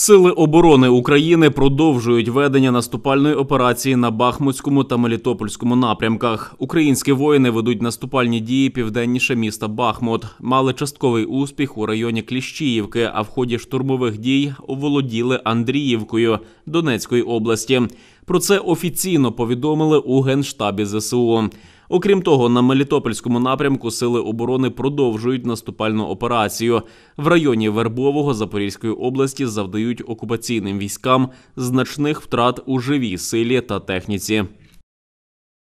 Сили оборони України продовжують ведення наступальної операції на Бахмутському та Мелітопольському напрямках. Українські воїни ведуть наступальні дії південніше міста Бахмут. Мали частковий успіх у районі Кліщіївки, а в ході штурмових дій оволоділи Андріївкою Донецької області. Про це офіційно повідомили у генштабі ЗСУ. Окрім того, на Мелітопольському напрямку сили оборони продовжують наступальну операцію. В районі Вербового Запорізької області завдають окупаційним військам значних втрат у живій силі та техніці.